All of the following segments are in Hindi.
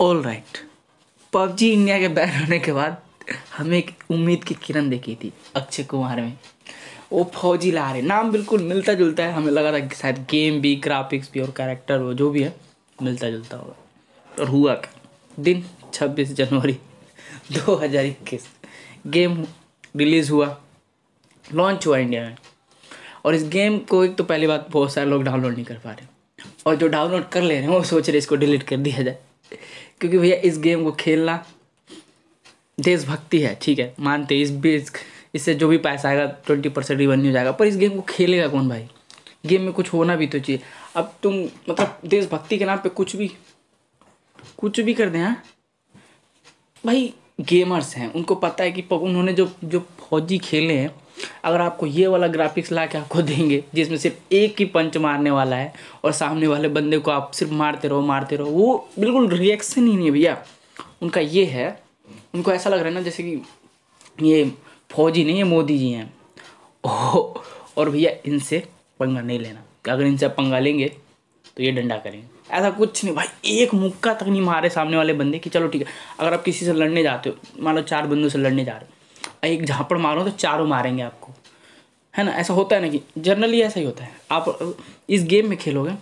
ऑल राइट पबजी इंडिया के बैन होने के बाद हमें एक उम्मीद की किरण देखी थी अक्षय कुमार में वो फौजी ला रहे नाम बिल्कुल मिलता जुलता है हमें लगा था कि शायद गेम भी ग्राफिक्स भी और कैरेक्टर वो जो भी है मिलता जुलता होगा और हुआ क्या दिन 26 जनवरी 2021 गेम रिलीज़ हुआ लॉन्च हुआ इंडिया में और इस गेम को एक तो पहली बात बहुत सारे लोग डाउनलोड नहीं कर पा रहे और जो डाउनलोड कर ले रहे हैं वो सोच रहे इसको डिलीट कर दिया जाए क्योंकि भैया इस गेम को खेलना देशभक्ति है ठीक है मानते इस बीच इससे जो भी पैसा आएगा ट्वेंटी परसेंट रिवेन्यू जाएगा पर इस गेम को खेलेगा कौन भाई गेम में कुछ होना भी तो चाहिए अब तुम मतलब देशभक्ति के नाम पे कुछ भी कुछ भी कर दें हाँ भाई गेमर्स हैं उनको पता है कि उन्होंने जो जो फौजी खेले हैं अगर आपको ये वाला ग्राफिक्स ला के आपको देंगे जिसमें सिर्फ एक ही पंच मारने वाला है और सामने वाले बंदे को आप सिर्फ मारते रहो मारते रहो वो बिल्कुल रिएक्शन ही नहीं है भैया उनका ये है उनको ऐसा लग रहा है ना जैसे कि ये फौजी नहीं है मोदी जी हैं और भैया इनसे पंगा नहीं लेना अगर इनसे आप पंगा लेंगे तो ये डंडा करेंगे ऐसा कुछ नहीं भाई एक मुक्का तक नहीं मारे सामने वाले बंदे कि चलो ठीक है अगर आप किसी से लड़ने जाते हो मान लो चार बंदों से लड़ने जा रहे हो एक झापड़ मारो तो चारों मारेंगे आपको है ना ऐसा होता है ना कि जनरली ऐसा ही होता है आप इस गेम में खेलोगे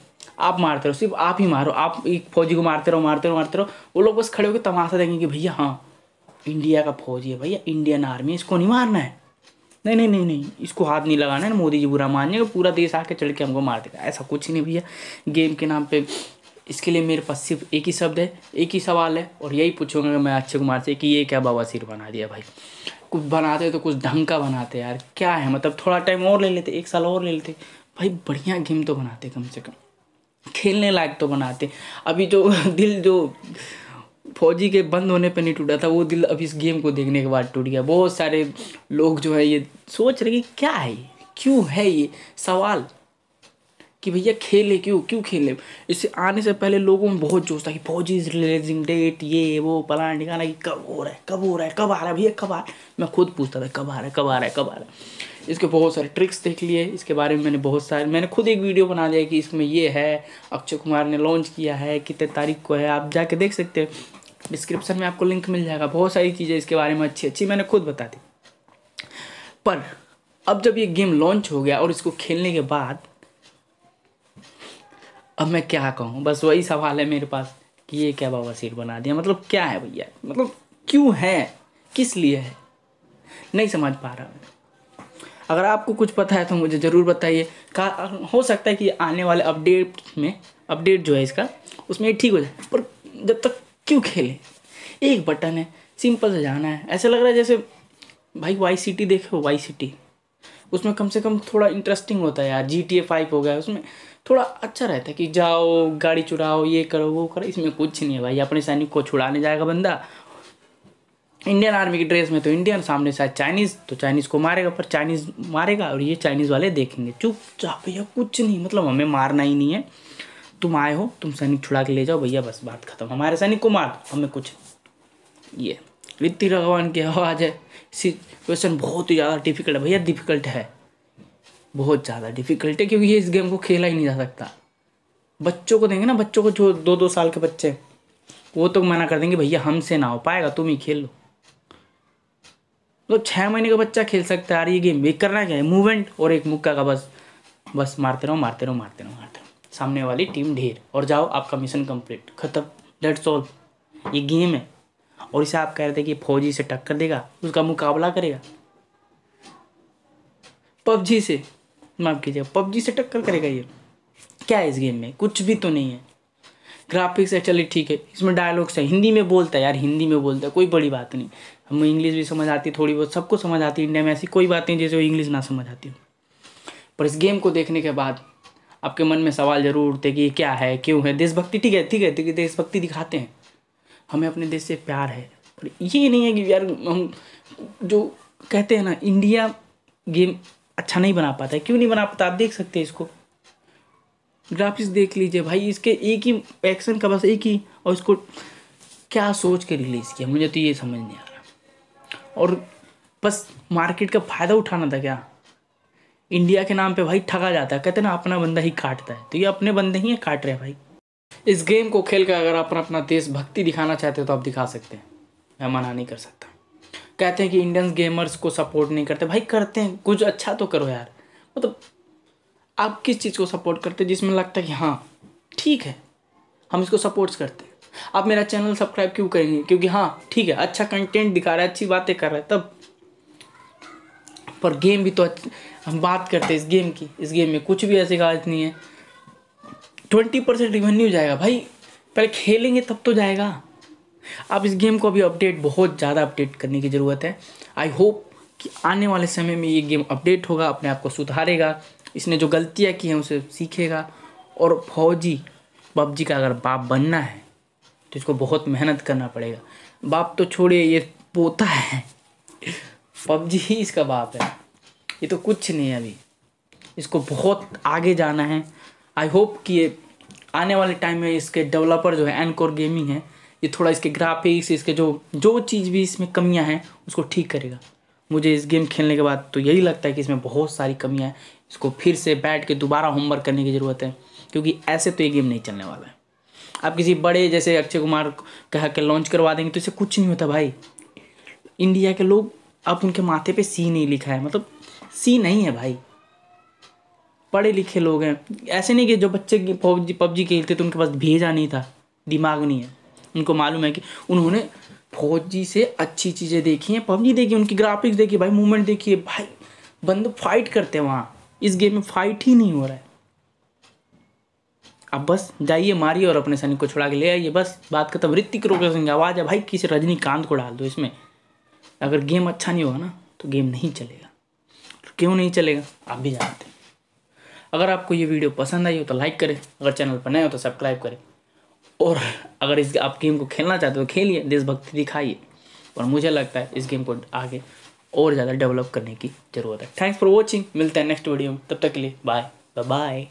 आप मारते रहो सिर्फ आप ही मारो आप एक फौजी को मारते रहो मारते रहो मारते रहो वो लोग बस खड़े होकर तमाशा देंगे कि भैया हाँ इंडिया का फौजी है भैया इंडियन आर्मी इसको नहीं मारना है नहीं नहीं नहीं नहीं इसको हाथ नहीं लगाना है मोदी जी बुरा मान जाएगा पूरा देश आके चढ़ के हमको मार देगा ऐसा कुछ नहीं भैया गेम के नाम पे इसके लिए मेरे पास सिर्फ एक ही शब्द है एक ही सवाल है और यही पूछूंगा मैं अक्षय कुमार से कि ये क्या बाबा सिर बना दिया भाई कुछ बनाते तो कुछ ढंग का बनाते यार क्या है मतलब थोड़ा टाइम और ले लेते एक साल और ले लेते भाई बढ़िया गेम तो बनाते कम से कम खेलने लायक तो बनाते अभी जो दिल जो फौजी के बंद होने पे नहीं टूटा था वो दिल अब इस गेम को देखने के बाद टूट गया बहुत सारे लोग जो है ये सोच रहे कि क्या है क्यों है ये सवाल कि भैया खेले क्यों क्यों खेले इससे आने से पहले लोगों में बहुत जोश था कि इज़ रिलीजिंग डेट ये वो पलान निकाला कि कब हो रहा है कब हो रहा है कब आ रहा है भैया कब आ रहा है मैं खुद पूछता था कब आ रहा है कब आ रहा है कब आ रहा है इसके बहुत सारे ट्रिक्स देख लिए इसके बारे में मैंने बहुत सारे मैंने खुद एक वीडियो बना दिया कि इसमें ये है अक्षय कुमार ने लॉन्च किया है कितने तारीख को है आप जाके देख सकते हैं डिस्क्रिप्शन में आपको लिंक मिल जाएगा बहुत सारी चीज़ें इसके बारे में अच्छी अच्छी मैंने खुद बता दी पर अब जब ये गेम लॉन्च हो गया और इसको खेलने के बाद अब मैं क्या कहूँ बस वही सवाल है मेरे पास कि ये क्या बाबा सीट बना दिया मतलब क्या है भैया मतलब क्यों है किस लिए है नहीं समझ पा रहा मैं अगर आपको कुछ पता है तो मुझे ज़रूर बताइए का हो सकता है कि आने वाले अपडेट में अपडेट जो है इसका उसमें ठीक हो जाए पर जब तक क्यों खेले एक बटन है सिंपल से जाना है ऐसा लग रहा है जैसे भाई वाई सिटी देखे हो वाई सिटी उसमें कम से कम थोड़ा इंटरेस्टिंग होता है यार जी टी ए फाइव हो गया उसमें थोड़ा अच्छा रहता है कि जाओ गाड़ी चुराओ ये करो वो करो इसमें कुछ नहीं है भाई अपने सैनिक को छुड़ाने जाएगा बंदा इंडियन आर्मी की ड्रेस में तो इंडियन सामने शायद चाइनीज़ तो चाइनीज़ को मारेगा पर चाइनीज़ मारेगा और ये चाइनीज़ वाले देखेंगे चुपचाप भैया कुछ नहीं मतलब हमें मारना ही नहीं है तुम आए हो तुम सैनिक छुड़ा के ले जाओ भैया बस बात खत्म हमारे सैनिक को मार हमें कुछ ये रित्ती भगवान की आवाज़ है क्वेश्चन बहुत ही ज़्यादा डिफिकल्ट है भैया डिफिकल्ट है बहुत ज़्यादा डिफिकल्ट है क्योंकि ये इस गेम को खेला ही नहीं जा सकता बच्चों को देंगे ना बच्चों को जो दो दो साल के बच्चे वो तो मना कर देंगे भैया हमसे ना हो पाएगा तुम ही खेल लो तो छः महीने का बच्चा खेल सकता है यार ये गेम एक करना क्या है मूवमेंट और एक मुक्का का बस बस मारते रहो मारते रहो मारते रहो मारते रहो सामने वाली टीम ढेर और जाओ आपका मिशन कंप्लीट ख़त्म डेट्स ऑल ये गेम है और इसे आप कह रहे थे कि फौजी से टक्कर देगा उसका मुकाबला करेगा पबजी से माफ़ कीजिए पबजी से टक्कर करेगा ये क्या है इस गेम में कुछ भी तो नहीं है ग्राफिक्स है चलिए ठीक है इसमें डायलॉग्स है हिंदी में बोलता है यार हिंदी में बोलता है कोई बड़ी बात नहीं हमें इंग्लिश भी समझ आती है थोड़ी बहुत सबको समझ आती है इंडिया में ऐसी कोई बात नहीं जैसे वो इंग्लिश ना समझ आती हो पर इस गेम को देखने के बाद आपके मन में सवाल जरूर उठते कि ये क्या है क्यों है देशभक्ति ठीक है ठीक है ठीक है देशभक्ति दिखाते हैं हमें अपने देश से प्यार है और ये नहीं है कि यार हम जो कहते हैं ना इंडिया गेम अच्छा नहीं बना पाता है क्यों नहीं बना पाता आप देख सकते हैं इसको ग्राफिक्स देख लीजिए भाई इसके एक ही एक्शन का बस एक ही और इसको क्या सोच के रिलीज़ किया मुझे तो ये समझ नहीं आ रहा और बस मार्केट का फ़ायदा उठाना था क्या इंडिया के नाम पे भाई ठगा जाता है कहते ना अपना बंदा ही काटता है तो ये अपने बंदे ही काट रहे हैं भाई इस गेम को खेल कर अगर अपना अपना देशभक्ति दिखाना चाहते हो तो आप दिखा सकते हैं मैं मना नहीं कर सकता कहते हैं कि इंडियन गेमर्स को सपोर्ट नहीं करते भाई करते हैं कुछ अच्छा तो करो यार मतलब आप किस चीज़ को सपोर्ट करते हैं जिसमें लगता है कि हाँ ठीक है हम इसको सपोर्ट्स करते हैं आप मेरा चैनल सब्सक्राइब क्यों करेंगे क्योंकि हाँ ठीक है अच्छा कंटेंट दिखा रहा है अच्छी बातें कर रहा है तब पर गेम भी तो हम बात करते हैं इस गेम की इस गेम में कुछ भी ऐसी गाज नहीं है ट्वेंटी परसेंट रिवेन्यू जाएगा भाई पहले खेलेंगे तब तो जाएगा अब इस गेम को अभी अपडेट बहुत ज़्यादा अपडेट करने की ज़रूरत है आई होप कि आने वाले समय में ये गेम अपडेट होगा अपने आप को सुधारेगा इसने जो गलतियाँ की हैं उसे सीखेगा और फौजी पबजी का अगर बाप बनना है तो इसको बहुत मेहनत करना पड़ेगा बाप तो छोड़िए ये पोता है पबजी ही इसका बाप है ये तो कुछ नहीं है अभी इसको बहुत आगे जाना है आई होप कि ये आने वाले टाइम में इसके डेवलपर जो है एनकोर गेमिंग है ये थोड़ा इसके ग्राफिक्स इसके जो जो चीज़ भी इसमें कमियां हैं उसको ठीक करेगा मुझे इस गेम खेलने के बाद तो यही लगता है कि इसमें बहुत सारी कमियां हैं इसको फिर से बैठ के दोबारा होमवर्क करने की ज़रूरत है क्योंकि ऐसे तो ये गेम नहीं चलने वाला है आप किसी बड़े जैसे अक्षय कुमार कह के लॉन्च करवा देंगे तो इसे कुछ नहीं होता भाई इंडिया के लोग अब उनके माथे पर सी नहीं लिखा है मतलब सी नहीं है भाई पढ़े लिखे लोग हैं ऐसे नहीं कि जो बच्चे पबजी पबजी खेलते तो उनके पास भेजा नहीं था दिमाग नहीं है उनको मालूम है कि उन्होंने फौजी से अच्छी चीज़ें देखी हैं पबजी देखी उनकी ग्राफिक्स देखी भाई मूवमेंट देखिए भाई बंद फाइट करते हैं वहाँ इस गेम में फाइट ही नहीं हो रहा है अब बस जाइए मारिए और अपने सैनिक को छुड़ा के ले आइए बस बात खत्म ऋतिक रोशन की आवाज़ है भाई किसी रजनीकांत को डाल दो इसमें अगर गेम अच्छा नहीं होगा ना तो गेम नहीं चलेगा तो क्यों नहीं चलेगा आप भी जानते हैं अगर आपको ये वीडियो पसंद आई हो तो लाइक करें अगर चैनल पर नए हो तो सब्सक्राइब करें और अगर इस आप गेम को खेलना चाहते हो खेलिए देशभक्ति दिखाइए और मुझे लगता है इस गेम को आगे और ज़्यादा डेवलप करने की ज़रूरत है थैंक्स फॉर वॉचिंग मिलते हैं नेक्स्ट वीडियो में तब तक के लिए बाय बाय